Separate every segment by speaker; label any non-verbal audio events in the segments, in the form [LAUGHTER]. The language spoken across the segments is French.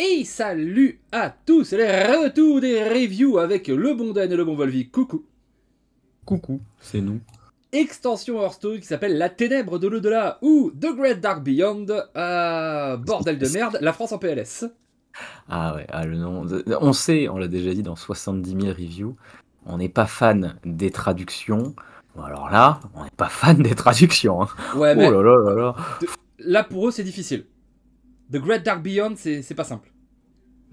Speaker 1: Et salut à tous le retour des reviews avec le bon Dan et le bon Volvi. Coucou Coucou, c'est nous. Extension story qui s'appelle La Ténèbre de l'au-delà ou The Great Dark Beyond. Ah, bordel de merde, la France en PLS.
Speaker 2: Ah ouais, ah le nom. On sait, on l'a déjà dit dans 70 000 reviews, on n'est pas fan des traductions. Bon, alors là, on n'est pas fan des traductions. Hein. Ouais, oh mais.
Speaker 1: Là pour eux, c'est difficile. The Great Dark Beyond, c'est pas simple.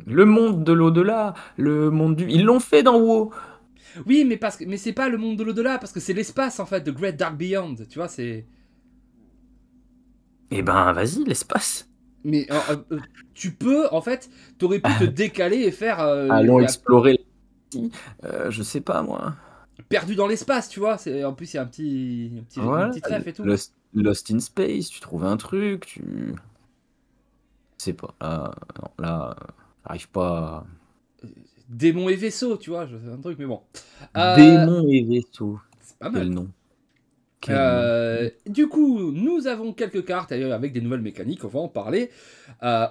Speaker 1: Le monde de l'au-delà, le monde du... Ils l'ont fait dans WoW Oui, mais, parce que... mais c'est pas le monde de l'au-delà, parce que c'est l'espace, en fait, The Great Dark Beyond, tu vois, c'est...
Speaker 2: Eh ben, vas-y,
Speaker 1: l'espace Mais euh, euh, euh, tu peux, en fait, t'aurais pu te [LAUGHS] décaler et faire... Allons explorer...
Speaker 2: je sais pas, moi...
Speaker 1: Perdu dans l'espace, tu vois, en plus, il y a un petit, un petit, petit trèfle et tout.
Speaker 2: Lost in Space, tu trouves un truc, tu
Speaker 1: sais pas. Euh, là, euh, arrive pas. À... Démon et vaisseau, tu vois, c'est un truc, mais bon. Euh, Démon et vaisseau. C'est pas mal. Quel nom. du coup, nous avons quelques cartes avec des nouvelles mécaniques, on va en parler.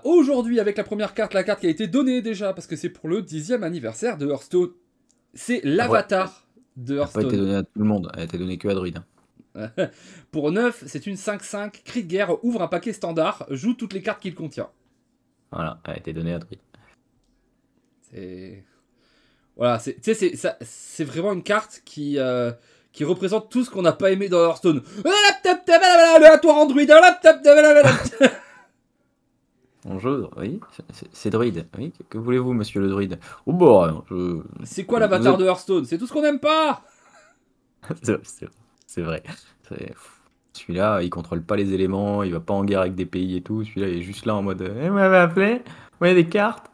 Speaker 1: Aujourd'hui, avec la première carte, la carte qui a été donnée déjà, parce que c'est pour le dixième anniversaire de Hearthstone. C'est l'avatar de Hearthstone. Elle a été donnée
Speaker 2: à tout le monde, elle a été donnée que à Druid.
Speaker 1: Hein. [LAUGHS] pour 9, c'est une 5-5, cri de guerre, ouvre un paquet standard, joue toutes les cartes qu'il contient. Voilà, elle a été donnée à Druid. C'est. Voilà, c'est, sais, c'est vraiment une carte qui, euh, qui représente tout ce qu'on n'a pas aimé dans Hearthstone. Euh, le aléatoire en druide, hein,
Speaker 2: [LAUGHS] Bonjour, oui, c'est Druid. oui. Que voulez-vous, monsieur le Druid oh, bon, euh,
Speaker 1: C'est quoi l'avatar de Hearthstone C'est tout ce qu'on n'aime pas
Speaker 2: [LAUGHS] C'est vrai. C'est celui-là, il contrôle pas les éléments, il va pas en guerre avec des pays et tout. Celui-là, il est juste là en mode Eh, vous m'avez appelé Vous voyez des cartes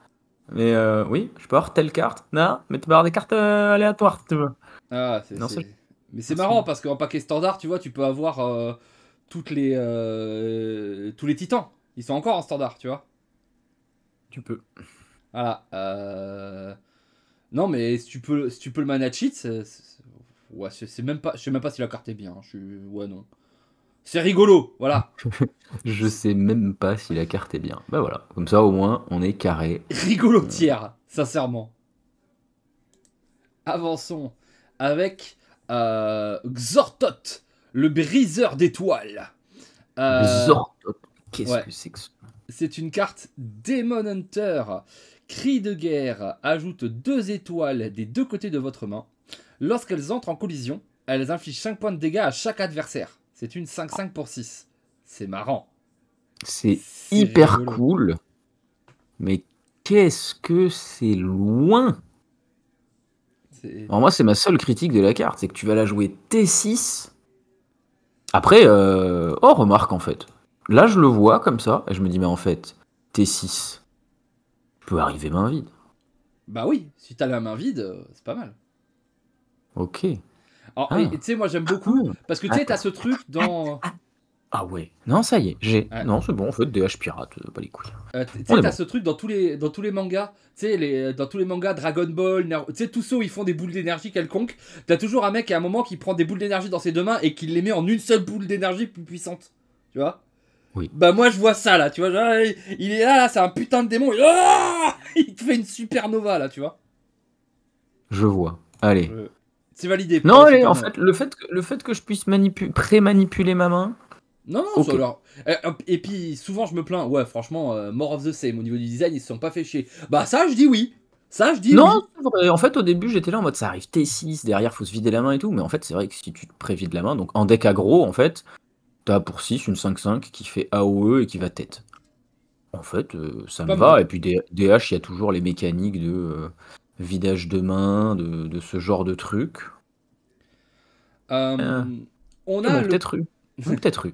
Speaker 2: Mais euh, oui, je peux avoir telle carte. Non, mais
Speaker 1: tu peux avoir des cartes euh, aléatoires si tu veux. Ah, c'est. Mais c'est marrant parce qu'en paquet standard, tu vois, tu peux avoir euh, toutes les, tous les titans. Ils sont encore en standard, tu vois. Tu peux. Voilà. Non, mais si tu peux, si tu peux le mana cheat, ouais, c'est même pas, je sais même pas si la carte est bien. Hein. Je ouais, non. C'est rigolo, voilà.
Speaker 2: [LAUGHS] je sais même pas si la carte est bien. Bah voilà, comme ça au moins on est carré.
Speaker 1: rigolo tiers, sincèrement. Avançons avec euh, Xortot, le briseur d'étoiles. Euh, Xortot, qu'est-ce que c'est que C'est une carte Demon Hunter. Cri de guerre ajoute deux étoiles des deux côtés de votre main. Lorsqu'elles entrent en collision, elles infligent 5 points de dégâts à chaque adversaire. C'est une 5-5 pour 6. C'est marrant.
Speaker 2: C'est hyper cool. Mais qu'est-ce que c'est loin En moi, c'est ma seule critique de la carte, c'est que tu vas la jouer T6. Après, euh, oh, remarque en fait. Là, je le vois comme ça, et je me dis, mais en fait, T6, peut arriver main vide.
Speaker 1: Bah oui, si tu as la main vide, euh, c'est pas mal. Ok. Oh, ah. Tu sais, moi j'aime ah, beaucoup, ah. parce que tu sais, t'as ce truc dans... Ah, ah ouais,
Speaker 2: non, ça y est, j'ai. Non, c'est bon, on fait, DH pirate, euh, pas les couilles.
Speaker 1: Euh, tu sais, t'as ce truc dans tous les, dans tous les mangas, tu sais, les, dans tous les mangas Dragon Ball, tu sais, tous ceux où ils font des boules d'énergie quelconques, t'as toujours un mec à un moment qui prend des boules d'énergie dans ses deux mains et qui les met en une seule boule d'énergie plus puissante. Tu vois Oui. Bah, moi, je vois ça là, tu vois, il est là, c'est un putain de démon, [LAUGHS] il... te fait une supernova là, tu vois
Speaker 2: Je vois. Allez, euh, c'est validé. Non, mais en fait,
Speaker 1: le fait que, le fait que je puisse
Speaker 2: pré-manipuler ma main.
Speaker 1: Non, non, alors. Eh, et, puis, souvent, je me plains. Ouais, franchement, euh, more of the same. Au niveau du design, ils se sont pas fait chier. Bah, ça, je dis oui. Ça, je dis Non, en fait,
Speaker 2: au début, j'étais là en mode ça arrive T6, derrière, faut se vider la main et tout. Mais en fait, c'est vrai que si tu te prévides la main, donc en deck aggro, en fait, t'as pour 6 une 5-5 qui fait AOE et qui va tête. En fait, euh, ça me va. Et puis, des, DH, il y a toujours les mécaniques de. Euh, vidage de main, de, ce genre de truc.
Speaker 1: Euh, euh, on a le... peut-être eu. [LAUGHS] peut-être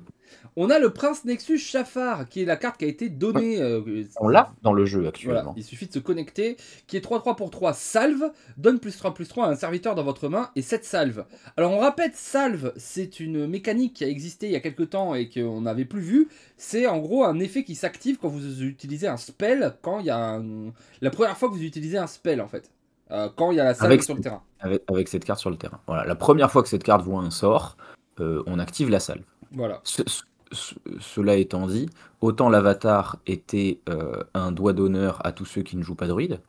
Speaker 1: On a le prince Nexus Chafard, qui est la carte qui a été donnée. Euh, on l'a dans le jeu actuellement. il suffit de se connecter, qui est 3-3 pour 3 salve, donne plus 3 plus 3 à un serviteur dans votre main et 7 salve, Alors on répète salve, c'est une mécanique qui a existé il y a quelques temps et qu'on n'avait plus vu. C'est en gros un effet qui s'active quand vous utilisez un spell, quand il y a la première fois que vous utilisez un spell en fait. Euh, quand il y a la salle avec, sur le terrain.
Speaker 2: Avec, cette carte sur le terrain. Voilà, la première fois que cette carte voit un sort, euh, on active la salle. Voilà. cela étant dit, autant l'avatar était euh, un doigt d'honneur à tous ceux qui ne jouent pas druide,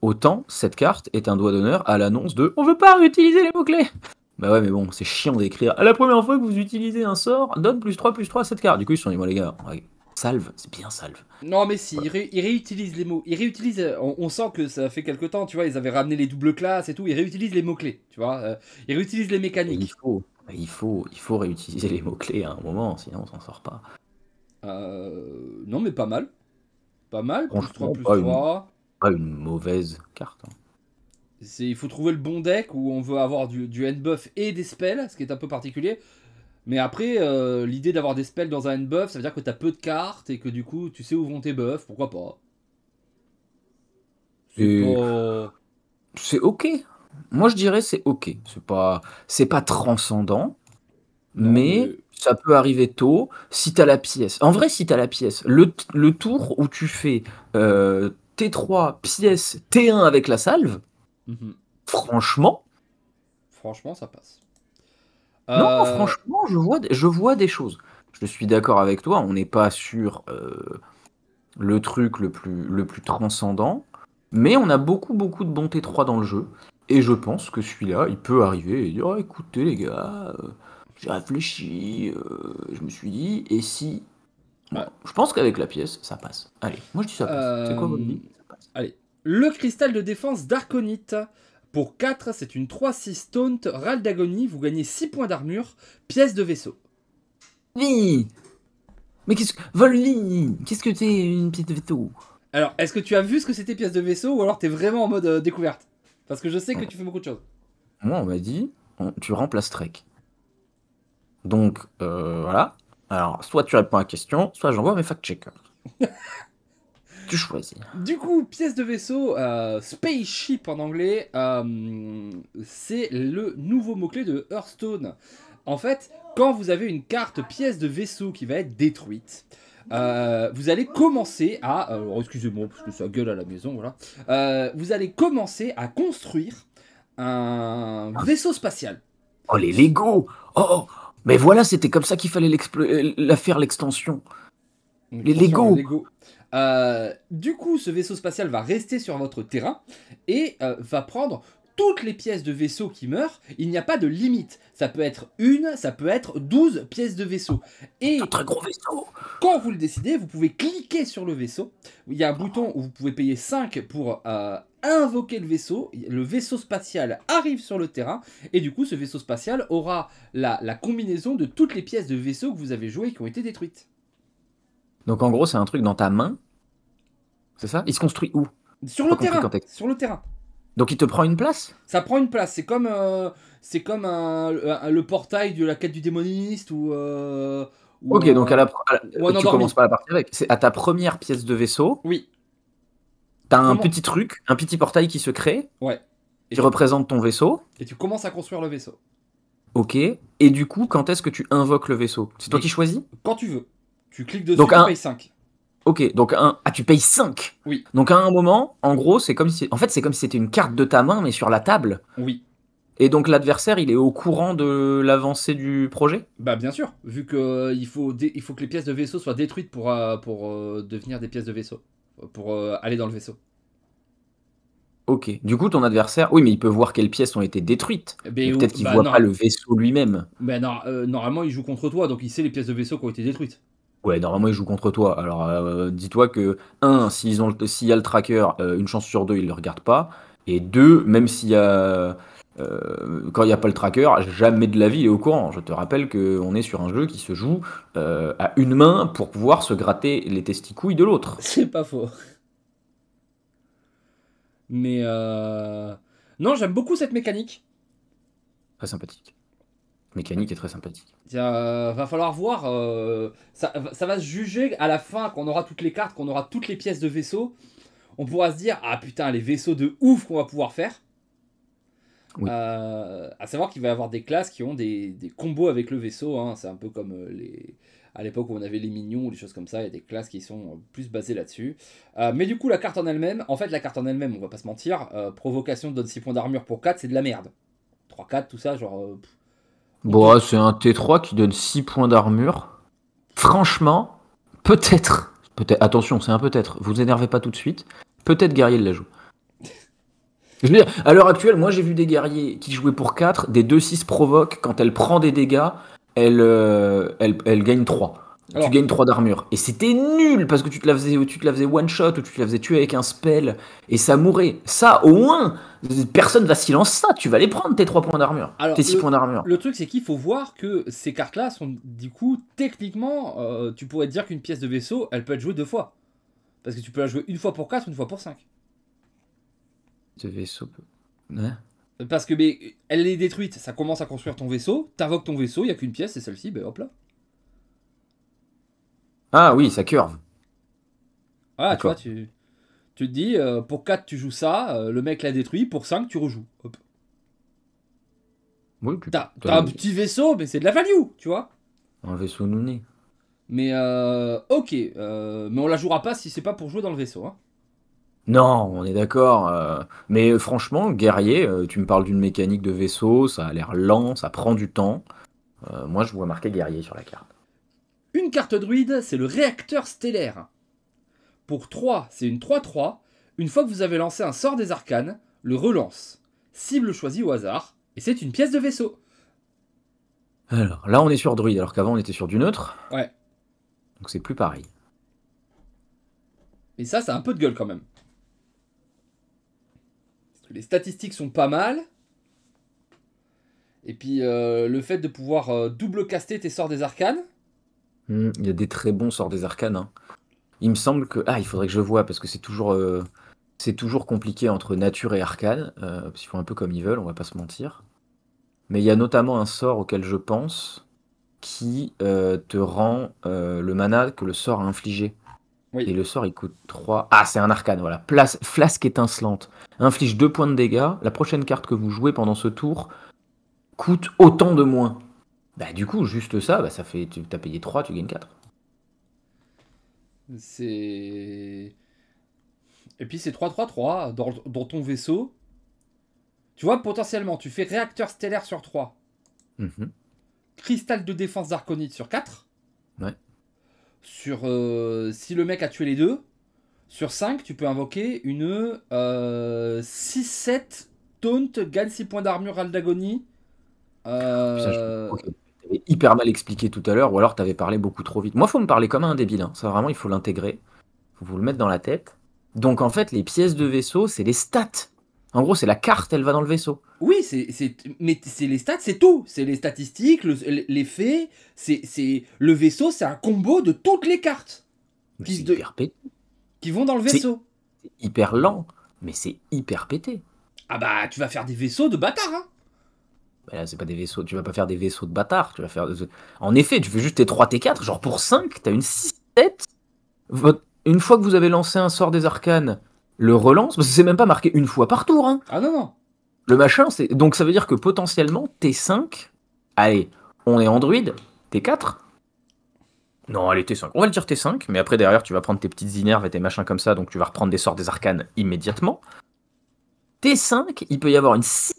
Speaker 2: autant cette carte est un doigt d'honneur à l'annonce de on veut pas réutiliser les mots-clés bah ouais, mais bon, c'est chiant d'écrire. À la première fois que vous utilisez un sort, donne plus 3 plus 3 à cette carte. Du coup, ils se sont dit, bon, les gars, Salve, c'est
Speaker 1: bien salve. Non, mais si, il ils, réutilisent les mots. Ils réutilisent. On, sent que ça fait quelque temps, tu vois, ils avaient ramené les doubles classes et tout. Ils réutilisent les mots-clés, tu vois. il euh, ils réutilisent les mécaniques. il faut, il, faut, il faut réutiliser les mots-clés à un moment, sinon on s'en sort pas. Euh, non, mais pas mal. Pas mal. Plus 3, plus pas 3. Une, pas une mauvaise carte. Hein. C'est. Il faut trouver le bon deck où on veut avoir du, du buff et des spells, ce qui est un peu particulier. Mais après, euh, l'idée d'avoir des spells dans un buff, ça veut dire que t'as peu de cartes et que du coup, tu sais où vont tes buffs, pourquoi pas.
Speaker 2: C'est ok. Moi, je dirais c'est ok. C'est pas, c'est pas transcendant, mais, ça peut arriver tôt si t'as la pièce. En vrai, si t'as la pièce, le, tour où tu fais T3 pièce T1 avec la salve, mhm. franchement,
Speaker 1: franchement, ça passe. Non, euh, franchement,
Speaker 2: je vois, je vois des choses. Je suis d'accord avec toi, on n'est pas sur euh, le truc le plus, le plus transcendant, mais on a beaucoup, beaucoup de bonté 3 dans le jeu. Et je pense que celui-là, il peut arriver et dire oh, écoutez les gars, euh, j'ai réfléchi, je me suis dit, et si. Je pense qu'avec la pièce, ça
Speaker 1: passe. Allez, moi je dis ça passe. C'est quoi votre vie Allez. Le cristal de défense d'Arconite. Pour 4, c'est une 3-6 taunt râle d'agonie, vous gagnez 6 points d'armure, pièce de vaisseau. Oui Mais qu'est-ce que... volli Qu'est-ce que t'es une pièce de vaisseau Alors, est-ce que tu as vu ce que c'était pièce de vaisseau ou alors t'es vraiment en mode euh, découverte Parce que je sais que tu fais beaucoup de choses.
Speaker 2: Moi, on m'a dit, tu remplaces Trek. Donc, euh, voilà. Alors, soit tu réponds à la question, soit j'envoie mes fact-checkers. [LAUGHS]
Speaker 1: tu choisis. Du coup, pièce de vaisseau, euh, spaceship en anglais, euh, c'est le nouveau mot-clé de Hearthstone. En fait, quand vous avez une carte pièce de vaisseau qui va être détruite, euh, vous allez commencer à... Oh, excusez-moi parce que ça gueule à la maison, voilà. vous allez commencer à construire un vaisseau spatial. Oh, les Lego Oh, oh
Speaker 2: mais voilà, c'était comme ça qu'il fallait la faire, l'extension. Les Lego.
Speaker 1: Euh, du coup, ce vaisseau spatial va rester sur votre terrain et euh, va prendre toutes les pièces de vaisseau qui meurent, il n'y a pas de limite. Ça peut être une, ça peut être 12 pièces de vaisseau. Et très gros vaisseau. quand vous le décidez, vous pouvez cliquer sur le vaisseau. Il y a un bouton où vous pouvez payer 5 pour euh, invoquer le vaisseau. Le vaisseau spatial arrive sur le terrain. Et du coup, ce vaisseau spatial aura la, combinaison de toutes les pièces de vaisseau que vous avez jouées et qui ont été détruites.
Speaker 2: Donc en gros, c'est un truc dans ta main. C'est ça Il se construit où Sur le terrain. Sur le terrain. Donc il te prend une
Speaker 1: place Ça prend une place. C'est comme, euh, c'est comme le portail de la quête du démoniste ou. Euh, ok, donc à la, commences pas
Speaker 2: la partie avec. C'est à ta première pièce de vaisseau. Oui. as un petit truc, un petit portail qui se crée. Ouais. qui représente ton vaisseau.
Speaker 1: Et tu commences à construire le vaisseau.
Speaker 2: Ok. Et du coup, quand est-ce que tu invoques le vaisseau C'est toi qui choisis
Speaker 1: Quand tu veux. Tu cliques dessus, donc tu payes 5.
Speaker 2: Ok, donc un. Ah, tu payes 5 Oui. Donc à un moment, en gros, c'est comme si. En fait, c'est comme si c'était une carte de ta main, mais sur la table.
Speaker 1: Oui. Et donc l'adversaire, il est au courant de l'avancée du projet Bah bien sûr, vu qu'il euh, faut, il faut que les pièces de vaisseau soient détruites pour, euh, pour euh, devenir des pièces de vaisseau, pour aller dans le vaisseau.
Speaker 2: Ok, du coup ton adversaire, oui mais il peut voir quelles pièces ont été détruites. Eh ben, peut-être qu'il ne bah, voit pas le vaisseau lui-même.
Speaker 1: Mais ben, normalement il joue contre toi, donc il sait les pièces de vaisseau qui ont été détruites.
Speaker 2: Ouais, normalement, ils jouent contre toi. Alors, euh, dis-toi que, un, s'il y a le tracker, euh, une chance sur deux, ils ne le regardent pas. Et deux, même s'il y a. Euh, quand il n'y a pas le tracker, jamais de la vie est au courant. Je te rappelle qu'on est sur un jeu qui se joue à une main pour pouvoir se gratter les testicouilles de l'autre.
Speaker 1: [LAUGHS] C'est pas faux. Mais. Non, j'aime beaucoup cette mécanique.
Speaker 2: Très sympathique mécanique est très sympathique.
Speaker 1: Tiens, euh, va falloir voir. Euh, ça, va se juger à la fin qu'on aura toutes les cartes, qu'on aura toutes les pièces de vaisseau. On pourra se dire ah putain les vaisseaux de ouf qu'on va pouvoir faire. Oui. Euh, à savoir qu'il va y avoir des classes qui ont des, combos avec le vaisseau. Hein. C'est un peu comme les à l'époque où on avait les mignons ou des choses comme ça, il y a des classes qui sont plus basées là-dessus. mais du coup, la carte en elle-même, en fait, la carte en elle-même, on va pas se mentir, provocation donne 6 points d'armure pour 4, c'est de la merde. 3-4, tout ça, genre,
Speaker 2: Bon, ah, c'est un T3 qui donne 6 points d'armure. Franchement, peut-être. Peut-être. Attention, c'est un peut-être. Vous énervez pas tout de suite. Peut-être Guerrier de la joue. Je veux dire, à l'heure actuelle, moi j'ai vu des guerriers qui jouaient pour 4, des 2-6 provoquent, quand elle prend des dégâts, elle, euh, elle, elle gagne 3 tu gagnes 3 d'armure. Et c'était nul parce que tu te, la faisais, tu la faisais one shot ou tu te la faisais tuer avec un spell et ça mourait. Ça, au moins, personne va silence ça. Tu vas les prendre tes 3 points d'armure. Tes 6 points d'armure.
Speaker 1: Le truc, c'est qu'il faut voir que ces cartes-là sont, du coup, techniquement, euh, tu pourrais dire qu'une pièce de vaisseau, elle peut être jouée deux fois. Parce que tu peux la jouer une fois pour 4, une fois pour 5. De vaisseau. Ouais. Parce que mais, elle est détruite, ça commence à construire ton vaisseau, t'invoques ton vaisseau, il n'y a qu'une pièce, c'est celle-ci, ben hop là.
Speaker 2: Ah oui, ça curve.
Speaker 1: Ah tu vois, tu, tu te dis, euh, pour 4, tu joues ça, euh, le mec l'a détruit, pour 5, tu rejoues. Hop. T'as un petit vaisseau, mais c'est de la value, tu vois.
Speaker 2: un vaisseau nouné.
Speaker 1: Mais euh, ok, euh, mais on la jouera pas si c'est pas pour jouer dans le vaisseau. Hein.
Speaker 2: Non, on est d'accord. mais franchement, guerrier, tu me parles d'une mécanique de vaisseau, ça a l'air lent, ça prend du temps. moi, je vois marqué guerrier sur la carte
Speaker 1: carte druide, c'est le réacteur stellaire. Pour 3, c'est une 3-3. Une fois que vous avez lancé un sort des arcanes, le relance. Cible choisie au hasard, et c'est une pièce de vaisseau.
Speaker 2: Alors là, on est sur druide, alors qu'avant on était sur du neutre. Ouais. Donc c'est plus pareil.
Speaker 1: et ça, c'est a un peu de gueule quand même. Les statistiques sont pas mal. Et puis euh, le fait de pouvoir euh, double caster tes sorts des arcanes.
Speaker 2: Hmm, il y a des très bons sorts des arcanes. Hein. Il me semble que. Ah, il faudrait que je vois, parce que c'est toujours, euh, c'est toujours compliqué entre nature et arcane. Euh, ils font un peu comme ils veulent, on va pas se mentir. Mais il y a notamment un sort auquel je pense qui euh, te rend le mana que le sort a infligé. Et le sort, il coûte 3. Ah, c'est un arcane, voilà. Place, flasque étincelante. Inflige 2 points de dégâts. La prochaine carte que vous jouez pendant ce tour coûte autant de moins. Bah, du coup, juste ça, bah, ça fait. Tu as payé 3, tu gagnes 4.
Speaker 1: C'est. Et puis c'est 3-3-3 dans, ton vaisseau. Tu vois, potentiellement, tu fais réacteur stellaire sur 3. Mhm. Cristal de défense d'Arconite sur 4. Ouais. Sur. Euh, si le mec a tué les deux, sur 5, tu peux invoquer une 6-7 euh, taunt, gagne 6 points d'armure d'agonie.
Speaker 2: Euh, hyper mal expliqué tout à l'heure, ou alors tu avais parlé beaucoup trop vite. Moi, il faut me parler comme un débile. Hein. Ça, vraiment, il faut l'intégrer. faut vous le mettre dans la tête. Donc, en fait, les pièces de vaisseau, c'est les stats. En gros, c'est la carte, elle va
Speaker 1: dans le vaisseau. Oui, c'est, mais c'est les stats, c'est tout. C'est les statistiques, les faits. C'est, c'est, le vaisseau, c'est un combo de toutes les cartes qui, de, qui vont dans le vaisseau. C'est hyper lent, mais c'est hyper pété. Ah bah, tu
Speaker 2: vas faire des vaisseaux de bâtards, hein bah c'est pas des vaisseaux, tu vas pas faire des vaisseaux de bâtard, tu vas faire En effet, tu fais juste tes 3 T4, genre pour 5, as une 6 7. Une fois que vous avez lancé un sort des arcanes, le relance parce que c'est même pas marqué une fois par tour hein. Ah non non. Le machin c'est donc ça veut dire que potentiellement T5 allez, on est Android, T4 non, allez, T5. On va le dire T5, mais après, derrière, tu vas prendre tes petites inerves et tes machins comme ça, donc tu vas reprendre des sorts des arcanes immédiatement. T5, il peut y avoir une 6-7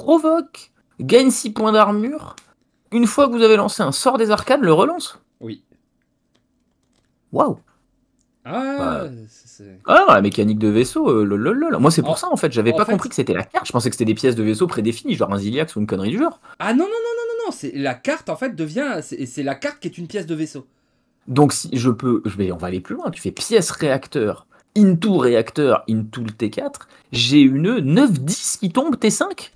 Speaker 2: provoque, gagne 6 points d'armure. Une fois que vous avez lancé un sort des arcades, le relance. Oui. Waouh!
Speaker 1: Ah,
Speaker 2: ah la mécanique de vaisseau, euh, Moi, c'est pour ça, en fait. J'avais pas compris que c'était la
Speaker 1: carte. Je pensais que c'était des pièces de vaisseau prédéfinies, genre un Ziliax ou une connerie du genre. Ah non, non, non, non, non, non. C'est... La carte, en fait, devient. C'est... la carte qui est une pièce de vaisseau. Donc, si je peux. Je vais... On va aller plus loin. Tu fais
Speaker 2: pièce réacteur, into réacteur, into le T4. J'ai une 9-10 qui tombe, T5.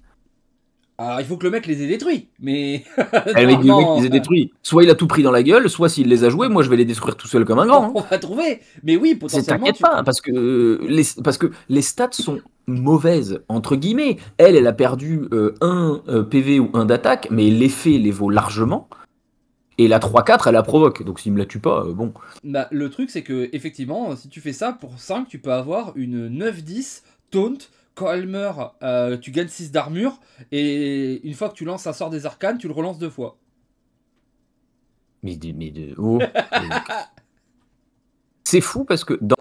Speaker 2: Alors, il faut que le mec les ait détruits, mais. Eh, [LAUGHS] le mec, les ait détruits. Soit il a tout pris dans la gueule, soit s'il les a joués, moi je vais les détruire tout seul comme un grand. [LAUGHS] On hein. va trouver. Mais oui, potentiellement. T'inquiète pas, parce que, euh, les, parce que les stats sont mauvaises, entre guillemets. Elle, elle a perdu euh, un euh, PV ou un d'attaque, mais l'effet les vaut largement. Et la 3-4, elle la provoque. Donc s'il me la tue pas, bon.
Speaker 1: Bah, le truc, c'est que, effectivement, si tu fais ça, pour 5, tu peux avoir une 9-10 taunt quand elle meurt, tu gagnes 6 d'armure, et une fois que tu lances un sort des arcanes, tu le relances deux fois.
Speaker 2: Mais de, mais oh, c'est fou parce que dans...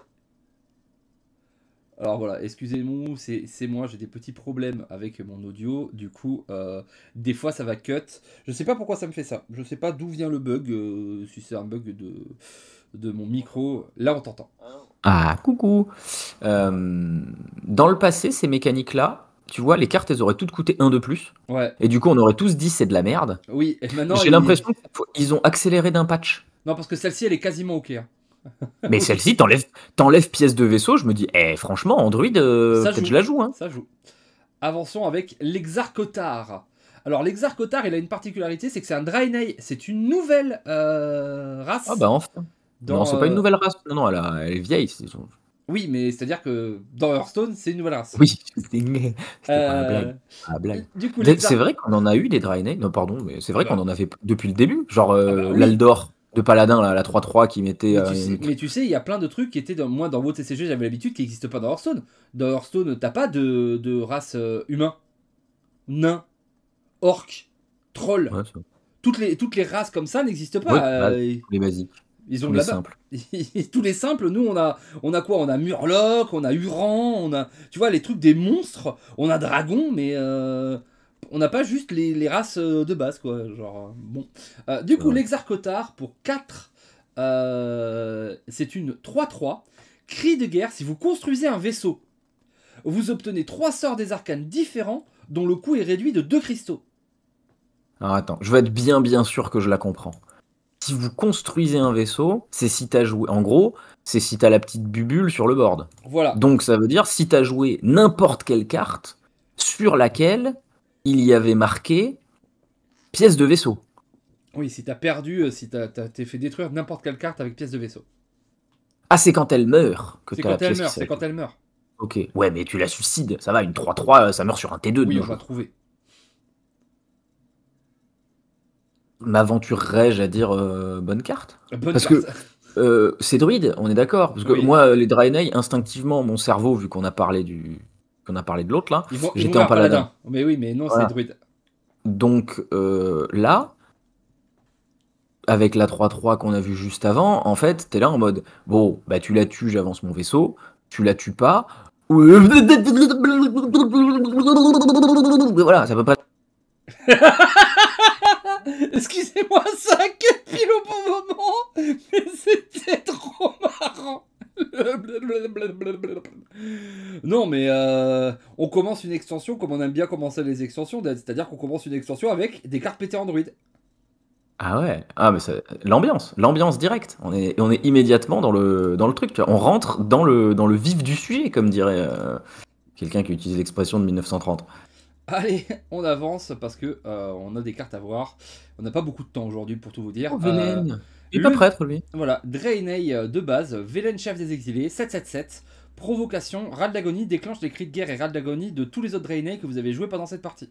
Speaker 1: Alors voilà, excusez-moi, c'est moi, j'ai des petits problèmes avec mon audio, du coup, euh, des fois ça va cut. Je sais pas pourquoi ça me fait ça, je sais pas d'où vient le bug, euh, si c'est un bug de, de mon micro. Là on t'entend. Hein, ah, coucou.
Speaker 2: Euh, dans le passé, ces mécaniques-là, tu vois, les cartes, elles auraient toutes coûté un de plus. Ouais. Et du coup, on aurait tous dit c'est de la merde.
Speaker 1: Oui, et maintenant. J'ai l'impression
Speaker 2: qu'ils ont accéléré d'un patch.
Speaker 1: Non, parce que celle-ci, elle est quasiment OK. Hein. [LAUGHS] Mais celle-ci,
Speaker 2: t'enlèves, t'enlèves pièce de vaisseau, je me dis, eh, franchement, Android, euh, peut-être je la joue.
Speaker 1: Hein. Ça joue. Avançons avec l'Exarchotar. Alors, l'Exarchotar, il a une particularité, c'est que c'est un Draenei. C'est une nouvelle euh, race. Ah, bah enfin non, c'est pas une euh, nouvelle
Speaker 2: race. Non, non, elle, est vieille.
Speaker 1: Oui, mais c'est-à-dire que dans Hearthstone, c'est une nouvelle race. Oui, [LAUGHS] c'était Pas euh,
Speaker 2: blague. blague. C'est vrai qu'on en a eu des Draenei. Non, pardon, mais c'est vrai ah qu'on bah. en a fait depuis le début. Genre euh, ah bah l'Aldor de Paladin, la 3-3 qui mettait.
Speaker 1: Mais tu, sais, il y a plein de trucs qui étaient dans. Moi, dans WTCG, j'avais l'habitude qui n'existent pas dans Hearthstone. Dans Hearthstone, t'as pas de, race humain, nain, orc, troll. toutes, les, toutes les races comme ça n'existent pas. Ouais, bah, les ils ont tous les simples. [LAUGHS] tous les simples, nous on a on a quoi On a Murloc, on a Uran, on a tu vois les trucs des monstres, on a dragon mais euh, on n'a pas juste les, races euh, de base quoi, genre euh, bon. du coup ouais. pour 4 c'est une 3-3 cri de guerre si vous construisez un vaisseau. Vous obtenez trois sorts des arcanes différents dont le coût est réduit de 2 cristaux.
Speaker 2: Alors attends, je vais être bien bien sûr que je la comprends si vous construisez un vaisseau, c'est si t'as joué. En gros, c'est si t'as la petite bubule sur le board. Voilà. Donc ça veut dire si t'as joué n'importe quelle carte sur laquelle il y avait marqué pièce de vaisseau.
Speaker 1: Oui, si t'as perdu, euh, si t'as, t'es fait détruire n'importe quelle carte avec pièce de vaisseau.
Speaker 2: Ah, c'est quand elle meurt que quand la elle meurt, C'est quand elle meurt. Ok. Ouais, mais tu la suicides. Ça va, une 3-3, euh, ça meurt sur un T2. de Oui, m'aventurerais-je à dire euh, bonne carte Parce que euh, c'est druide, on est d'accord. Parce que moi, les Draenei, instinctivement, mon cerveau, vu qu'on a parlé du qu'on a parlé de l'autre là, j'étais en paladin. Mais
Speaker 1: oui, mais non, c'est druide.
Speaker 2: Donc euh, là, avec la 3-3 qu'on a vu juste avant, en fait, t'es là en mode bon, bah tu la tues, j'avance mon vaisseau. Tu la tues pas. [LAUGHS] Voilà, ça peut pas. [LAUGHS]
Speaker 1: [LAUGHS] excusez-moi, ça a pile au bon moment, mais c'était trop marrant. Non, mais euh, on commence une extension comme on aime bien commencer les extensions, c'est-à-dire qu'on commence une extension avec des cartes pétées Android.
Speaker 2: Ah ouais, ah mais l'ambiance, l'ambiance directe. On est, on est immédiatement dans le, dans le truc. On rentre dans le, dans le vif du sujet, comme dirait euh, quelqu'un qui utilise l'expression de 1930.
Speaker 1: Allez, on avance parce que euh, on a des cartes à voir. On n'a pas beaucoup de temps aujourd'hui pour tout vous dire. Oh, euh, Il pas prêtre lui. Voilà, Draenei euh, de base, Velen chef des exilés, 777. Provocation, Rade d'agonie déclenche les cris de guerre et Rad d'agonie de tous les autres Draenei que vous avez joué pendant cette partie.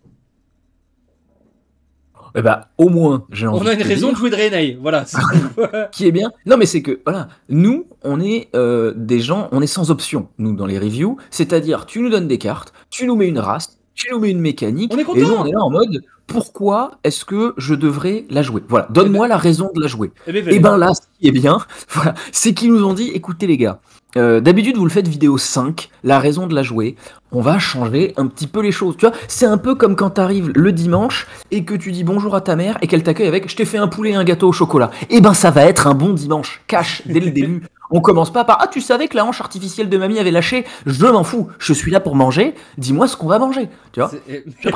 Speaker 2: Eh bah, au moins, j'ai envie On a une raison de
Speaker 1: jouer Draenei, voilà. [LAUGHS] [LAUGHS] qui est bien. Non, mais c'est que, voilà, nous, on est
Speaker 2: des gens, on est sans option, nous, dans les reviews. C'est-à-dire, tu nous donnes des cartes, tu nous mets une race, tu nous mets une mécanique, et on est là en mode pourquoi est-ce que je devrais la jouer Voilà, donne-moi eh ben- la raison de la jouer. Et, eh ben, eh ben, là, ce qui est bien, [LAUGHS] voilà, c'est qu'ils nous ont dit écoutez les gars, euh, d'habitude, vous le faites vidéo 5, la raison de la jouer. On va changer un petit peu les choses. Tu vois, c'est un peu comme quand t'arrives le dimanche et que tu dis bonjour à ta mère et qu'elle t'accueille avec je t'ai fait un poulet et un gâteau au chocolat. Eh ben, ça va être un bon dimanche. Cash, dès le début. [LAUGHS] On commence pas par Ah, tu savais que la hanche artificielle de mamie avait lâché. Je m'en fous. Je suis là pour manger. Dis-moi ce qu'on va manger.
Speaker 1: Tu vois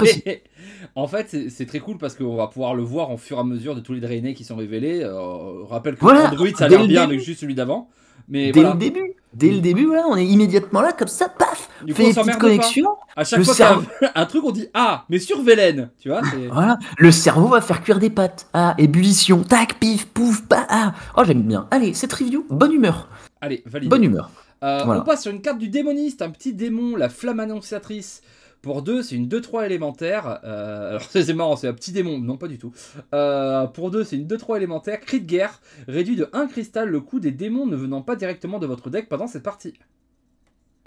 Speaker 1: [LAUGHS] En fait, c'est très cool parce qu'on va pouvoir le voir en fur et à mesure de tous les drainés qui sont révélés. Euh, rappelle que le Android, ça a l'air bien avec juste celui d'avant. Mais dès le début
Speaker 2: dès le début, on est immédiatement là, comme ça, paf, du fait une petite petites À chaque fois
Speaker 1: [LAUGHS] un truc, on dit ah, mais sur Vélène, tu vois.
Speaker 2: [LAUGHS] voilà, le cerveau va faire cuire des pâtes. Ah,
Speaker 1: ébullition, tac, pif, pouf, paf ah. Oh, j'aime bien. Allez, cette review, bonne humeur. Allez, valide. Bonne humeur. Euh, on passe sur une carte du démoniste, un petit démon, la flamme annonciatrice. Pour 2, c'est une 2-3 élémentaire. Euh, alors [LAUGHS] c'est marrant, c'est un petit démon. Non, pas du tout. Euh, pour 2, c'est une 2-3 élémentaire. Cri de guerre. Réduit de 1 cristal le coût des démons ne venant pas directement de votre deck pendant cette partie.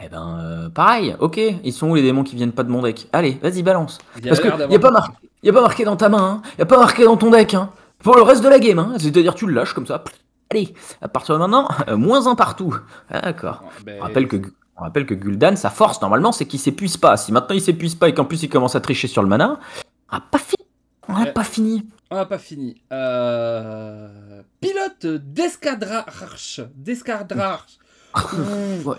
Speaker 2: Eh ben, euh, pareil, ok. Ils sont où les démons qui viennent pas de mon deck Allez, vas-y, balance. Parce qu'il n'y a, pas marqué, pas dans ta main, hein. n'y a pas marqué dans ton deck. Hein. Pour le reste de la game, hein. c'est-à-dire tu le lâches comme ça. Allez, à partir de maintenant, [LAUGHS] moins un partout. D'accord. Ben, Rappelle que on rappelle que Gul'dan, sa force normalement, c'est qu'il s'épuise pas. Si maintenant il s'épuise pas et qu'en plus il commence à tricher sur le mana, on n'a pas
Speaker 1: fini. On n'a pas fini. On n'a pas fini. Euh, pilote d'escadrarche. D'escadrarche. [LAUGHS] ouais,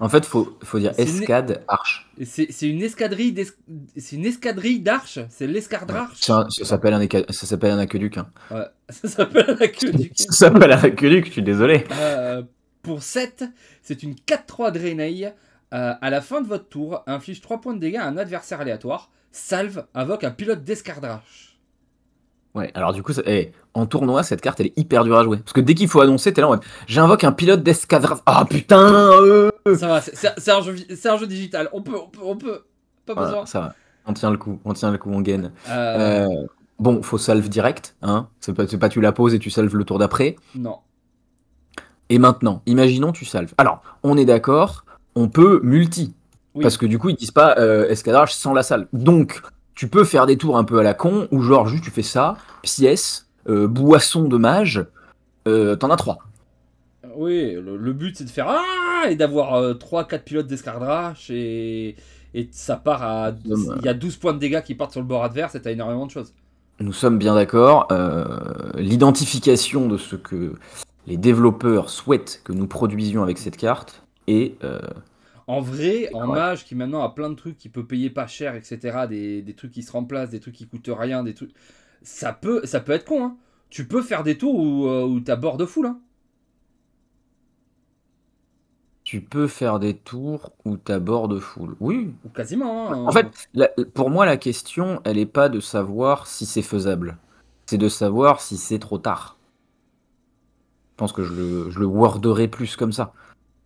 Speaker 2: En fait, faut, faut dire escade
Speaker 1: arche. C'est une escadrille c'est une escadrille d'arche. C'est l'escadrarche.
Speaker 2: ça s'appelle un ça s'appelle un aqueduc. Hein.
Speaker 1: [LAUGHS] ça s'appelle un aqueduc. ça
Speaker 2: s'appelle un aqueduc. Je suis désolé.
Speaker 1: Euh, pour 7. C'est une 4-3 Draenei. Euh, à la fin de votre tour, inflige 3 points de dégâts à un adversaire aléatoire. Salve, invoque un pilote d'escadrage.
Speaker 2: Ouais, alors du coup, eh, en tournoi, cette carte, elle est hyper dure à jouer. Parce que dès qu'il faut annoncer, t'es là,
Speaker 1: j'invoque un pilote d'escadrage. Ah putain euh. Ça va, c'est un, jeu, digital. On peut, on peut, on peut. Pas besoin. Ça
Speaker 2: va. On tient le coup, on tient le coup, on gagne. Euh. bon, faut salve direct. Hein. C'est pas, pas tu la poses et tu salves le tour d'après. Non. Et maintenant, imaginons tu salves. Alors, on est d'accord, on peut multi. Parce que du coup, ils disent pas euh, escadrage sans la salle. Donc, tu peux faire des tours un peu à la con, ou genre juste tu fais ça, pièce, euh, boisson de mage, euh, t'en as trois.
Speaker 1: Oui, le, but c'est de faire ah et d'avoir trois, 4 pilotes d'escadrage et, et ça part à. Il y a 12 points de dégâts qui partent sur le bord adverse et t'as énormément de choses.
Speaker 2: Nous sommes bien d'accord. L'identification de ce que les développeurs souhaitent que nous produisions avec cette carte. Et euh,
Speaker 1: en vrai, en mage qui maintenant a plein de trucs qui peut payer pas cher, etc., des, trucs qui se remplacent, des trucs qui coûtent rien, des trucs. Ça peut, ça peut être con, hein. Tu peux faire des tours où, euh, où t'as bord de foule, hein.
Speaker 2: Tu peux faire des tours où t'as bord de foule, oui. Ou
Speaker 1: quasiment. Hein. en...
Speaker 2: fait, pour moi, la question, elle n'est pas de savoir si c'est faisable. C'est de savoir si c'est trop tard pense que je le, je worderai plus comme ça.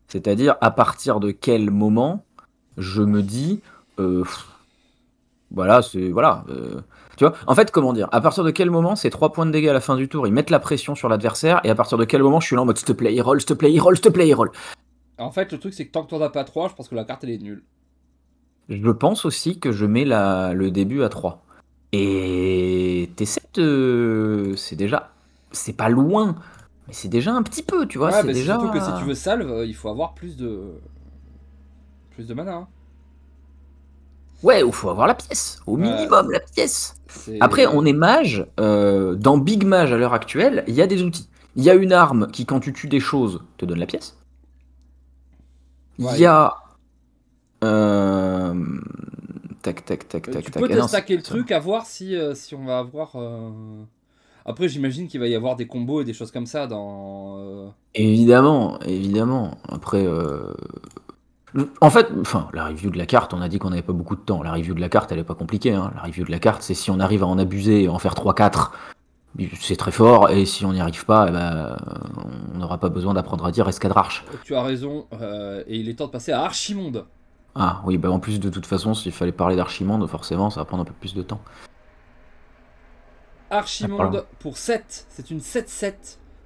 Speaker 2: C'est-à-dire, à partir de quel moment je me dis, euh, voilà, c'est. Voilà. Euh, tu vois En fait, comment dire À partir de quel moment ces trois points de dégâts à la fin du tour, ils mettent la pression sur l'adversaire, et à partir de quel moment je suis là en mode, s'il te plaît, il roll, s'il te plaît, il roll, s'il te plaît, il roll.
Speaker 1: En fait, le truc, c'est que tant que t'en as pas 3, je pense que la carte, elle est nulle.
Speaker 2: Je pense aussi que je mets la, le début à 3. Et T7, euh, c'est déjà. C'est pas loin. Mais c'est déjà un petit peu, tu vois. c'est bah, déjà. Surtout que si tu veux
Speaker 1: euh, salve, euh, il faut avoir plus de. Plus de mana. Hein. Ouais, il faut avoir la pièce. Au minimum, la pièce. Après, on est
Speaker 2: mage. Euh, dans Big Mage à l'heure actuelle, il y a des outils. Il y a une arme qui, quand tu tues des choses, te donne la pièce. Il y a. Euh... Tac, tac, tac, tac, tac. Tu peux te ah le truc
Speaker 1: à voir si, si on va avoir. Après, j'imagine qu'il va y avoir des combos et des choses comme ça dans. Euh,
Speaker 2: évidemment, évidemment. Après. Euh, en fait, enfin, la review de la carte, on a dit qu'on n'avait pas beaucoup de temps. La review de la carte, elle n'est pas compliquée. Hein. La review de la carte, c'est si on arrive à en abuser et en faire 3-4, c'est très fort. Et si on n'y arrive pas, eh ben, on n'aura pas besoin d'apprendre à dire Arche.
Speaker 1: Tu as raison. Euh, et il est temps de passer à Archimonde.
Speaker 2: Ah oui, bah en plus, de toute façon, s'il fallait parler d'Archimonde, forcément, ça va prendre un peu plus de temps.
Speaker 1: Archimonde ah, pour 7. C'est une 7-7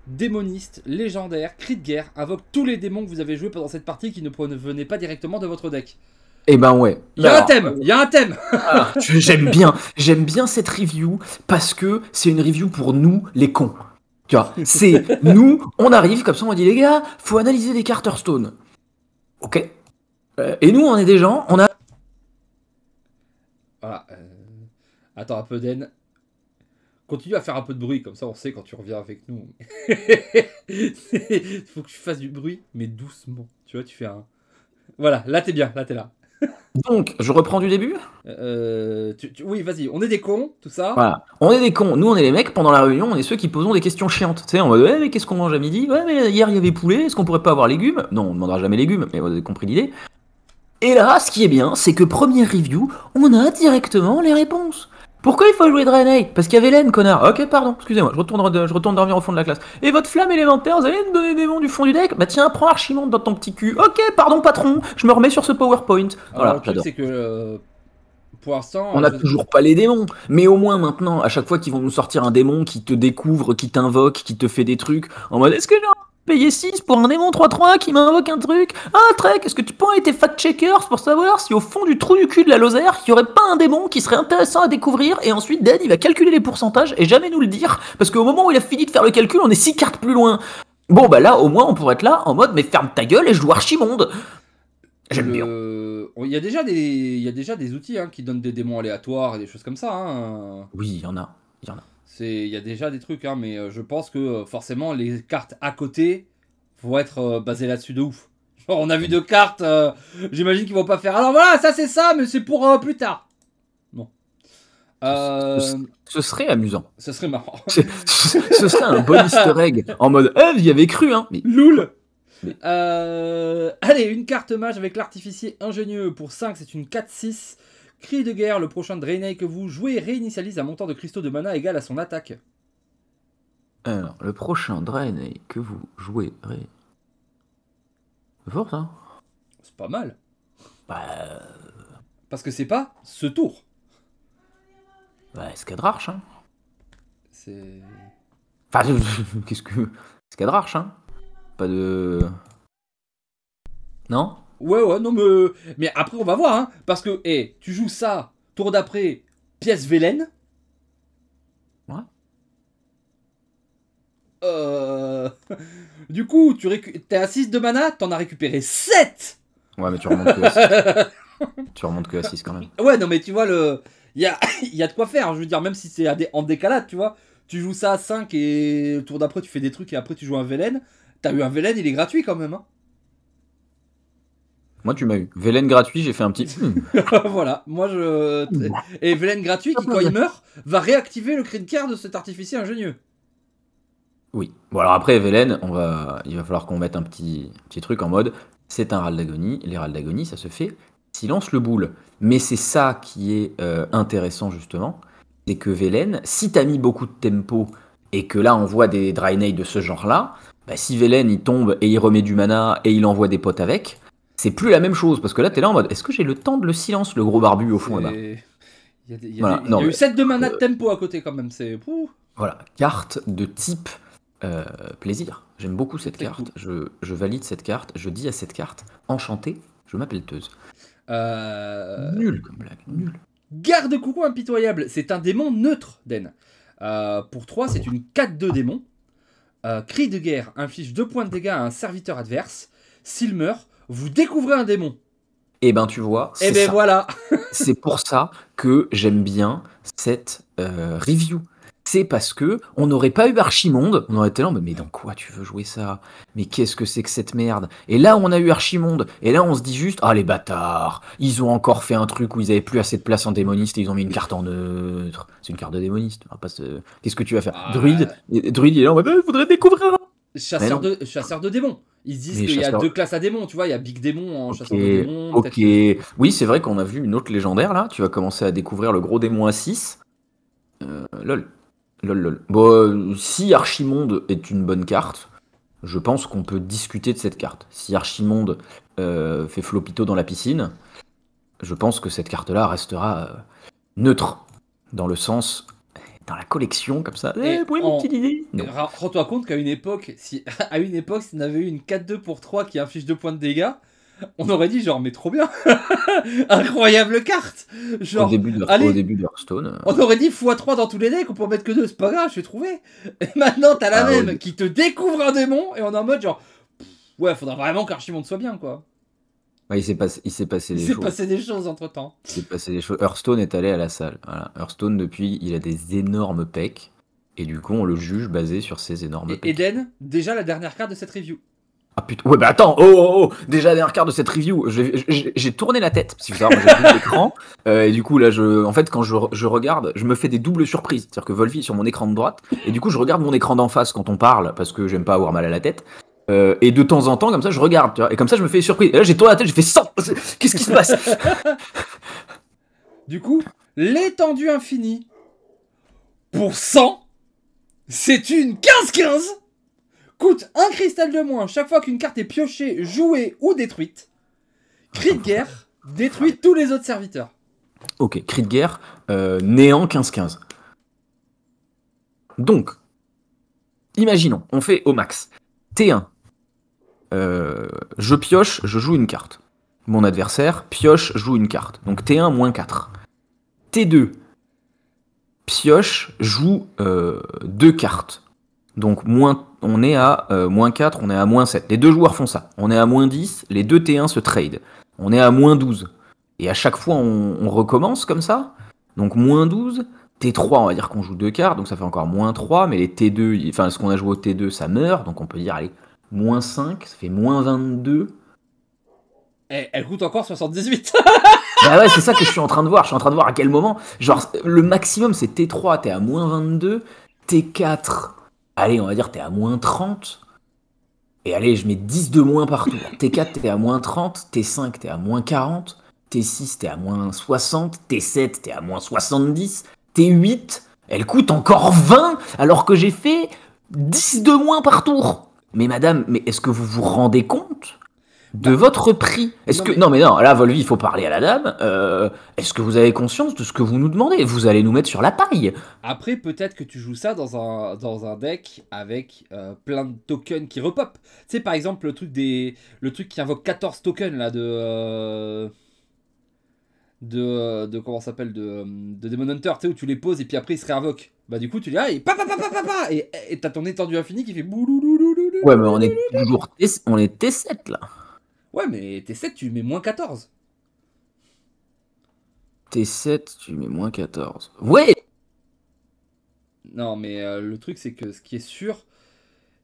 Speaker 1: démoniste, légendaire, cri de guerre, invoque tous les démons que vous avez joués pendant cette partie qui ne venaient pas directement de votre deck.
Speaker 2: Eh ben ouais. Il y a un thème,
Speaker 1: euh, il y a un thème. [LAUGHS] Ah, j'aime bien,
Speaker 2: j'aime bien cette review parce que c'est une review pour nous les cons. Tu vois, c'est [LAUGHS] nous, on arrive comme ça, on dit
Speaker 1: les gars, faut analyser les cartes Hearthstone. Ok. Euh, et nous, on est des gens, on a. Voilà. Euh, attends un peu, Den. Continue à faire un peu de bruit, comme ça on sait quand tu reviens avec nous. Il [LAUGHS] faut que tu fasses du bruit, mais doucement. Tu vois, tu fais un. Voilà, là t'es bien, là t'es là.
Speaker 2: Donc, je reprends du début
Speaker 1: euh, Oui, vas-y, on est des cons, tout ça. on
Speaker 2: est des cons. Nous, on est les mecs, pendant la réunion, on est ceux qui posons des questions chiantes. Tu sais, on va dire, mais qu'est-ce qu'on mange à midi Ouais, mais hier, il y avait poulet, est-ce qu'on pourrait pas avoir légumes Non, on ne demandera jamais légumes, mais vous avez compris l'idée. Et là, ce qui est bien, c'est que première review, on a directement les réponses. Pourquoi il faut jouer Draenei Parce qu'il y avait Laine, connard. Ok, pardon, excusez-moi, je retourne, je dormir au fond de la classe. Et votre flamme élémentaire, vous allez me donner des démons du fond du deck Bah tiens, prends Archimonde dans ton petit cul. Ok, pardon, patron, je me remets sur ce PowerPoint. Ah, voilà, Alors, le truc, c'est que.
Speaker 1: Euh, pour l'instant. On a toujours
Speaker 2: pas les démons. Mais au moins maintenant, à chaque fois qu'ils vont nous sortir un démon qui te découvre, qui t'invoque, qui te fait des trucs, en mode est-ce que j'ai payer 6 pour un démon 3-3 qui m'invoque un truc. Ah, Trek, est-ce que tu peux être fact-checkers pour savoir si au fond du trou du cul de la Lozère, il n'y aurait pas un démon qui serait intéressant à découvrir Et ensuite, Dan, il va calculer les pourcentages et jamais nous le dire, parce qu'au moment où il a fini de faire le calcul, on est 6 cartes plus loin. Bon, bah là, au moins, on pourrait être là en mode, mais ferme ta gueule et je joue Archimonde.
Speaker 1: J'aime bien. Euh, il y, a déjà des, il y a déjà des outils hein, qui donnent des démons aléatoires et des choses comme ça. Hein. Oui, il y en a. Il y en a. Il y a déjà des trucs, hein, mais euh, je pense que euh, forcément les cartes à côté vont être euh, basées là-dessus de ouf. [LAUGHS] on a vu deux cartes, j'imagine qu'ils vont pas faire. Alors voilà, ça c'est ça, mais c'est pour plus tard. Ce, serait amusant. Ce serait marrant. [LAUGHS] ce, serait un bon easter egg. En mode, il j'y avais cru, hein. Loul Allez, une carte mage avec l'artificier ingénieux pour 5, c'est une 4-6. Cri de guerre, le prochain Draenei que vous jouez réinitialise un montant de cristaux de mana égal à son attaque.
Speaker 2: Alors, le prochain Draenei que vous jouez ré...
Speaker 1: Fort, hein C'est pas mal. Bah... Parce que c'est pas ce tour. Bah, arche, hein C'est...
Speaker 2: Enfin, [LAUGHS] qu'est-ce que... arche, hein Pas de... Non
Speaker 1: Ouais, ouais, non, mais, mais après, on va voir, hein, parce que, hé, eh, tu joues ça, tour d'après, pièce Vélène. Ouais. Euh, [LAUGHS] du coup, tu t'es à 6 de mana, t'en as récupéré 7
Speaker 2: Ouais, mais tu remontes que
Speaker 1: à 6.
Speaker 2: [LAUGHS] tu remontes que à 6 quand même.
Speaker 1: Ouais, non, mais tu vois, le... [LAUGHS] il y a... de quoi faire. Je veux dire, même si c'est en décalade, tu vois. Tu joues ça à 5 et tour d'après, tu fais des trucs et après, tu joues un Velen. T'as eu un Velen, il est gratuit quand même. Hein.
Speaker 2: Moi, tu m'as eu. Velen gratuit, j'ai fait un petit. [LAUGHS]
Speaker 1: Hmm. voilà, moi je. Et Velen gratuit, qui quand il meurt, va réactiver le crédit card de cet artificier ingénieux.
Speaker 2: Oui. Bon, alors après, Velen, on va... il va falloir qu'on mette un petit... petit truc en mode c'est un râle d'agonie. Les râles d'agonie, ça se fait silence le boule. Mais c'est ça qui est euh, intéressant, justement. C'est que Velen, si t'as mis beaucoup de tempo et que là, on voit des Draenei de ce genre-là, bah, si Velen, il tombe et il remet du mana et il envoie des potes avec c'est plus la même chose parce que là t'es là en mode est-ce que j'ai le temps de le silence le gros barbu au fond là-bas
Speaker 1: il y a, eu 7 de mana de euh, tempo à côté quand même c'est
Speaker 2: voilà carte de type euh, plaisir j'aime beaucoup cette carte je, valide cette carte je dis à cette carte enchanté je m'appelle Teuse
Speaker 1: euh, nul comme blague nul garde coucou impitoyable c'est un démon neutre Den pour 3 c'est une 4 de démon cri de guerre inflige 2 points de dégâts à un serviteur adverse s'il meurt vous découvrez un démon. et eh ben tu vois. et eh ben voilà. [LAUGHS]
Speaker 2: c'est pour ça que j'aime bien cette euh, review. C'est parce que on n'aurait pas eu Archimonde, on aurait été là, mais dans quoi tu veux jouer ça Mais qu'est-ce que c'est que cette merde Et là, on a eu Archimonde, et là, on se dit juste, ah les bâtards, ils ont encore fait un truc où ils avaient plus assez de place en démoniste, ils ont mis une carte en neutre. C'est une carte de démoniste. Qu'est-ce que tu vas faire ah Druide, Druide, il est là, faudrait eh, découvrir
Speaker 1: chasseur de, de démons. Ils disent qu'il y a deux classes à démons, tu vois, il y a Big Démon en chasseur de démons. Ok,
Speaker 2: oui, c'est vrai qu'on a vu une autre légendaire là, tu vas commencer à découvrir le gros démon à 6. Euh, lol. Lol, lol. Bon, euh, si Archimonde est une bonne carte, je pense qu'on peut discuter de cette carte. Si Archimonde euh, fait flopito dans la piscine, je pense que cette carte-là restera neutre, dans le sens dans la collection comme ça. Eh, une petite idée
Speaker 1: Rends-toi compte qu'à une époque, si [LAUGHS] à une époque, si on avait eu une 4-2 pour 3 qui inflige 2 points de dégâts, on aurait dit genre mais trop bien [LAUGHS] incroyable carte genre au début de,
Speaker 2: Hearthstone euh. on
Speaker 1: aurait dit x3 dans tous les decks on peut mettre que 2 c'est pas grave je vais trouvé [LAUGHS] et maintenant t'as la ah, même qui te découvre un démon et on est en mode genre ouais faudra vraiment qu'Archimonde soit bien quoi
Speaker 2: bah, il s'est passé, il s'est passé des Il s'est passé
Speaker 1: des choses entre temps.
Speaker 2: Il s'est passé des choses. Hearthstone est allé à la salle. Hearthstone, depuis, il a des énormes pecs. Et du coup, on le juge basé sur ses énormes Et
Speaker 1: pecs. Eden, déjà la dernière carte de cette review.
Speaker 2: Ah putain, ouais, bah attends, oh, oh, oh déjà dernière carte de cette review, j'ai tourné la tête, si vous j'ai l'écran, [LAUGHS] euh, et du coup là, je, en fait, quand je, je regarde, je me fais des doubles surprises, c'est-à-dire que Volvi est sur mon écran de droite, et du coup, je regarde mon écran d'en face quand on parle, parce que j'aime pas avoir mal à la tête, euh, et de temps en temps, comme ça, je regarde, tu vois, et comme ça, je me fais surprise. Et là, j'ai tourné la tête, j'ai fait 100 Qu'est-ce
Speaker 1: qui se passe [LAUGHS] Du coup, l'étendue infinie pour 100, c'est une 15-15 Coûte un cristal de moins chaque fois qu'une carte est piochée, jouée ou détruite. Cri de guerre détruit tous les autres serviteurs.
Speaker 2: Ok, cri de guerre, euh, néant 15-15. Donc, imaginons, on fait au max. T1, euh, je pioche, je joue une carte. Mon adversaire pioche, joue une carte. Donc T1 moins 4. T2, pioche, joue euh, deux cartes. Donc euh, on est à moins 4, on est à moins 7. Les deux joueurs font ça. On est à moins 10, les deux T1 se trade. On est à moins 12. Et à chaque fois, on, on recommence comme ça. Donc moins 12, T3, on va dire qu'on joue deux cartes, donc ça fait encore moins 3, mais les T2, enfin ce qu'on a joué au T2, ça meurt, donc on peut dire, allez, moins 5, ça fait moins 22.
Speaker 1: Et eh, elle coûte encore 78
Speaker 2: [LAUGHS] Bah ouais, c'est ça que je suis en train de voir. Je suis en train de voir à quel moment. Genre, le maximum c'est T3, t'es à moins 22. T4, allez, on va dire t'es à moins 30. Et allez, je mets 10 de moins partout. T4, t'es à moins 30. T5, t'es à moins 40. T6, t'es à moins 60. T7, t'es à moins 70. T8, elle coûte encore 20 alors que j'ai fait 10 de moins par tour. Mais madame, mais est-ce que vous vous rendez compte de bah, votre prix Est-ce que non mais non, là Volvi, il faut parler à la dame. Euh, est-ce que vous avez conscience de ce que vous nous demandez Vous allez nous mettre sur la paille.
Speaker 1: Après, peut-être que tu joues ça dans un dans un deck avec euh, plein de tokens qui repop. Tu sais par exemple le truc des le truc qui invoque 14 tokens là de euh, De, de comment s'appelle de, de Demon Hunter, tu sais, où tu les poses et puis après ils se réinvoquent bah du coup tu dis ah et pa et t'as ton étendue infinie qui fait bouloulouloulou.
Speaker 2: Ouais mais on est toujours on est T7 là.
Speaker 1: Ouais mais T7 tu mets moins 14.
Speaker 2: T7 tu mets moins 14.
Speaker 1: Ouais Non mais euh, le truc c'est que ce qui est sûr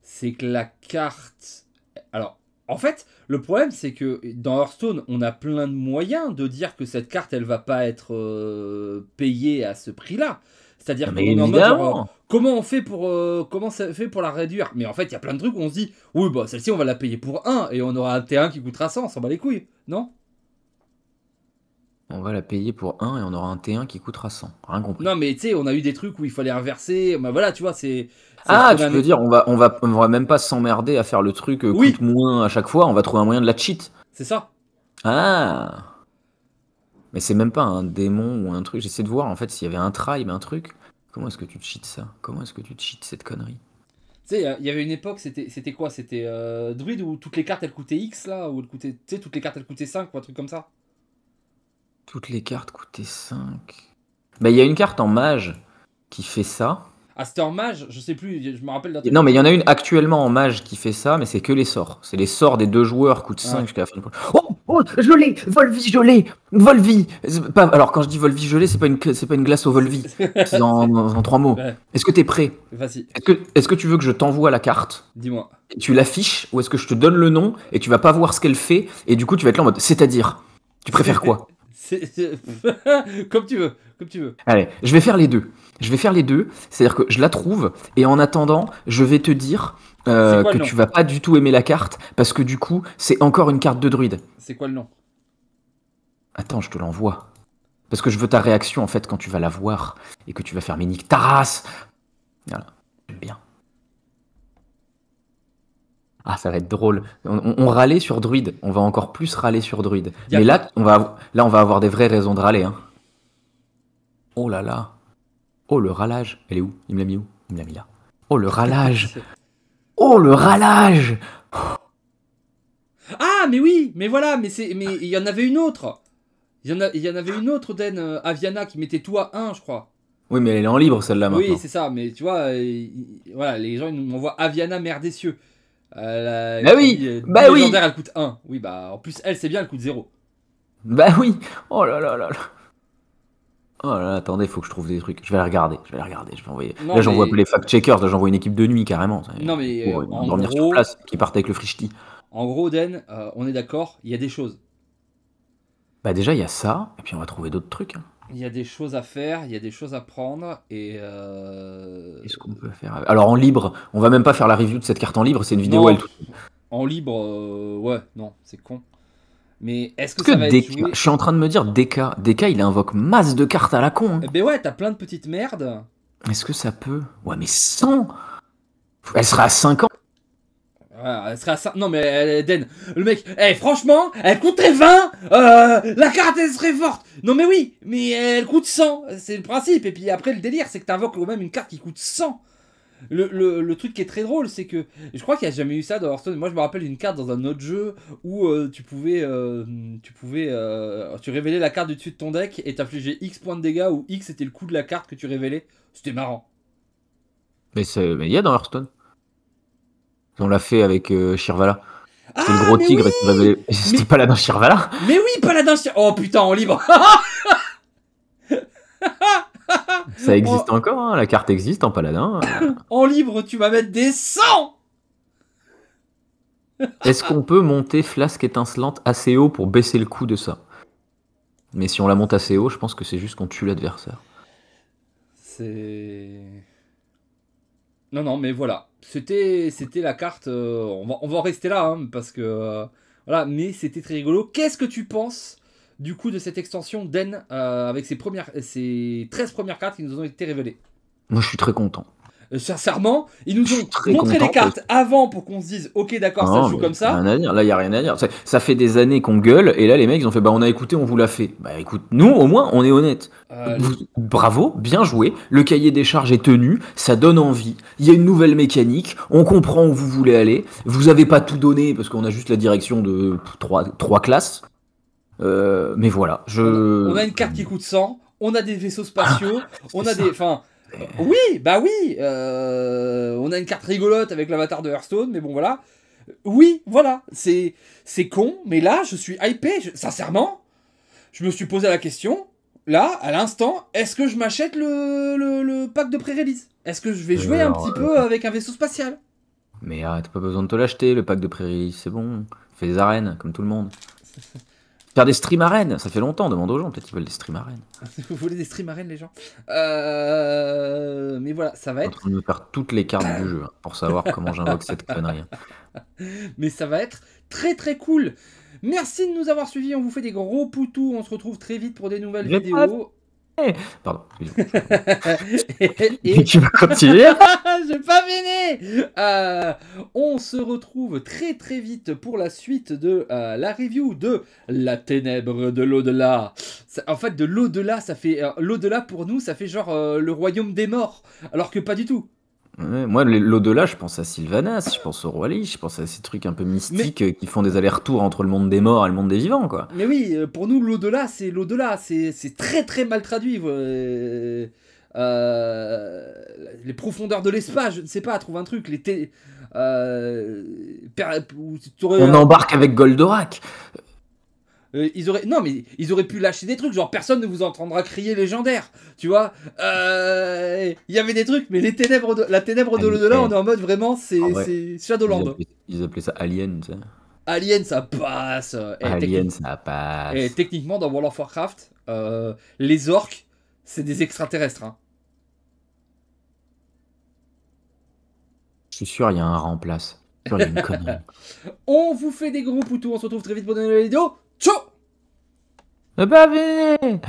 Speaker 1: c'est que la carte alors en fait, le problème, c'est que dans Hearthstone, on a plein de moyens de dire que cette carte, elle va pas être euh, payée à ce prix-là. C'est-à-dire ah, qu'on en mode euh, comment on fait pour euh, comment ça fait pour la réduire Mais en fait, il y a plein de trucs où on se dit oui, bah celle-ci on va la payer pour 1 et on aura un T1 qui coûtera 100, on s'en bat les couilles, non
Speaker 2: on va la payer pour 1 et on aura un T1 qui coûtera 100. Rien compris.
Speaker 1: Non, mais tu sais, on a eu des trucs où il fallait inverser. Bah voilà, tu vois, c'est. Ah, tu veux dire,
Speaker 2: on va, on, va, même pas s'emmerder à faire le truc euh, coûte moins à chaque fois, on va trouver un moyen de la cheat. C'est ça. Ah mais c'est même pas un démon ou un truc. J'essaie de voir en fait s'il y avait un tribe, un truc. Comment est-ce que tu te cheats ça Comment est-ce que tu te cheats cette connerie
Speaker 1: Tu sais, il y avait une époque, c'était quoi C'était euh, Druid où toutes les cartes elles coûtaient X là Ou elles coûtaient. Tu sais, toutes les cartes elles coûtaient 5 ou un truc comme ça
Speaker 2: Toutes les cartes coûtaient 5. Bah, il y a une carte en mage qui fait ça.
Speaker 1: Ah, c'était en mage Je sais plus, je me rappelle. Non, mais il y en a une
Speaker 2: actuellement en mage qui fait ça, mais c'est que les sorts. C'est les sorts des deux joueurs, coûtent 5 jusqu'à la fin de Oh,
Speaker 1: oh je l'ai Volvi, je l'ai Volvi
Speaker 2: Alors, quand je dis Volvi, je l'ai, c'est pas, une... pas une glace au Volvi. [LAUGHS] en... trois mots. Est-ce que t'es prêt Vas-y. Est-ce que... que, tu veux que je t'envoie la carte Dis-moi. Tu l'affiches, ou est-ce que je te donne le nom, et tu vas pas voir ce qu'elle fait, et du coup, tu vas être là en mode c'est-à-dire Tu préfères quoi
Speaker 1: [LAUGHS] comme tu veux, comme tu veux.
Speaker 2: Allez, je vais faire les deux. Je vais faire les deux. C'est-à-dire que je la trouve et en attendant, je vais te dire euh, que tu vas pas du tout aimer la carte parce que du coup, c'est encore une carte de druide. C'est quoi le nom Attends, je te l'envoie. Parce que je veux ta réaction en fait quand tu vas la voir et que tu vas faire Minique Taras. Voilà. bien. Ah, ça va être drôle. On, râlait sur Druide. On va encore plus râler sur Druide. Mais là, on va, là, on va avoir des vraies raisons de râler. Hein. Oh là là. Oh, le râlage. Elle est où Il me l'a mis où Il me l'a mis là. Oh, le râlage. Oh, le râlage.
Speaker 1: Ah, mais oui Mais voilà, mais c'est, mais il y en avait une autre. Il y, en avait une autre, Den, euh, Aviana, qui mettait tout à 1, je crois.
Speaker 2: Oui, mais elle est en libre, celle-là, maintenant. Oui, c'est
Speaker 1: ça. Mais tu vois, euh, voilà, les gens, ils m'envoient Aviana, cieux. Euh, bah oui, bah oui. elle coûte 1. Oui, bah en plus, elle, c'est bien, elle coûte 0. Bah oui. Oh là là là
Speaker 2: Oh là, attendez, faut que je trouve des trucs. Je vais les regarder, je vais aller regarder, je vais envoyer. là, j'envoie les fact-checkers, là, j'envoie une équipe de nuit carrément. Non, mais. Pour, euh, euh, dormir sur place, qui partent avec le frichti.
Speaker 1: En gros, Den, on est d'accord, il y a des choses.
Speaker 2: Bah, déjà, il y a ça, et puis on va trouver d'autres trucs. Hein
Speaker 1: il y a des choses à faire, il y a des choses à prendre et. Euh...
Speaker 2: ce qu'on peut faire Alors en libre, on va même pas faire la review de cette carte en libre, c'est une vidéo. elle...
Speaker 1: En libre, euh, ouais, non, c'est con. Mais est-ce que, ça va être Je suis en
Speaker 2: train de me dire, Deka, Deka il invoque masse de cartes à la con. Mais hein.
Speaker 1: eh ben ouais, t'as plein de petites merdes.
Speaker 2: Est-ce que ça peut Ouais, mais 100 Elle sera à 50
Speaker 1: elle serait Non, mais Den le mec, eh, franchement, elle coûterait 20 euh, La carte, elle serait forte Non, mais oui, mais elle coûte 100 C'est le principe. Et puis après, le délire, c'est que t'invoques quand même une carte qui coûte 100 le, truc qui est très drôle, c'est que je crois qu'il n'y a jamais eu ça dans Hearthstone. Moi, je me rappelle une carte dans un autre jeu où euh, tu pouvais, euh, tu pouvais, tu révélais la carte du dessus de ton deck et t'infligeais X points de dégâts Où X était le coût de la carte que tu révélais. C'était marrant.
Speaker 2: Mais il y a dans Hearthstone. On l'a fait avec Shirvala. le gros tigre c'était Paladin Shirvala.
Speaker 1: Mais oui, Paladin Shirvala. Oh putain, en libre. [LAUGHS] Ça existe
Speaker 2: encore, hein, la carte existe en Paladin.
Speaker 1: en libre, tu vas mettre des 100
Speaker 2: Est-ce qu'on peut monter flasque étincelante assez haut pour baisser le coup de ça Mais si on la monte assez haut, je pense que c'est juste qu'on tue l'adversaire.
Speaker 1: C'est. Non, non, mais voilà c'était c'était la carte. Euh, on, va, en rester là hein, parce que euh, voilà, mais c'était très rigolo. Qu'est-ce que tu penses du coup de cette extension Den euh, avec ses premières ses 13 premières cartes qui nous ont été révélées
Speaker 2: Moi, je suis très content.
Speaker 1: Euh, sincèrement, ils nous ont montré les cartes avant pour qu'on se dise ok d'accord ça se joue comme ça.
Speaker 2: Là il y a rien à dire. Ça, fait des années qu'on gueule et là les mecs ils ont fait bah on a écouté on vous l'a fait. Bah écoute nous au moins on est honnête. Euh, bravo bien joué. Le cahier des charges est tenu, ça donne envie. Il y a une nouvelle mécanique, on comprend où vous voulez aller. Vous avez pas tout donné parce qu'on a juste la direction de trois classes. Euh, mais voilà, je. On a une
Speaker 1: carte qui coûte 100, on a des vaisseaux spatiaux, [LAUGHS] on a des. Enfin, euh, oui, bah oui. Euh, on a une carte rigolote avec l'avatar de Hearthstone, mais bon voilà. Oui, voilà. C'est c'est con, mais là je suis hypé. sincèrement, je me suis posé la question. Là, à l'instant, est-ce que je m'achète le, le, pack de pré-release Est-ce que je vais jouer un euh, petit peu avec un vaisseau spatial
Speaker 2: Mais arrête, pas besoin de te l'acheter, le pack de pré-release, c'est bon. Fais des arènes, comme tout le monde. [LAUGHS] Faire des stream arènes, ça fait longtemps, demande aux gens, peut-être qu'ils veulent des stream arènes.
Speaker 1: Ah, vous voulez des stream arènes, les gens euh, Mais voilà, ça va être. On
Speaker 2: va faire toutes les cartes du jeu hein, pour savoir comment j'invoque cette connerie.
Speaker 1: [LAUGHS] Mais ça va être très très cool. Merci de nous avoir suivis, on vous fait des gros poutous, on se retrouve très vite pour des nouvelles vidéos. Eh, pardon. [LAUGHS] et tu vas continuer [LAUGHS] j'ai pas fini euh, On se retrouve très très vite pour la suite de euh, la review de La Ténèbre de l'au-delà. En fait, de l'au-delà, ça fait euh, l'au-delà pour nous, ça fait genre le royaume des morts, alors que pas du tout.
Speaker 2: moi, l'au-delà, je pense à Sylvanas, je pense au Roi Lich, je pense à ces trucs un peu mystiques qui font des allers-retours entre le monde des morts et le monde des vivants, quoi.
Speaker 1: Mais oui, pour nous, l'au-delà, c'est l'au-delà, c'est très très mal traduit. Euh, les profondeurs de l'espace, je ne sais pas, trouve un truc. Les euh, On embarque
Speaker 2: avec Goldorak.
Speaker 1: Euh, ils auraient non mais ils auraient pu lâcher des trucs genre personne ne vous entendra crier légendaire tu vois il y avait des trucs mais les ténèbres la ténèbre de l'au-delà on est en mode vraiment c'est ah Shadowland
Speaker 2: ils appelaient, ça Alien tu
Speaker 1: Alien ça passe et eh, Alien ça passe et eh, techniquement dans World of Warcraft les orques c'est des extraterrestres hein.
Speaker 2: Je suis sûr, il y a un remplace. [LAUGHS]
Speaker 1: on vous fait des gros poutous. On se retrouve très vite pour de nouvelles vidéos. Ciao eh Bye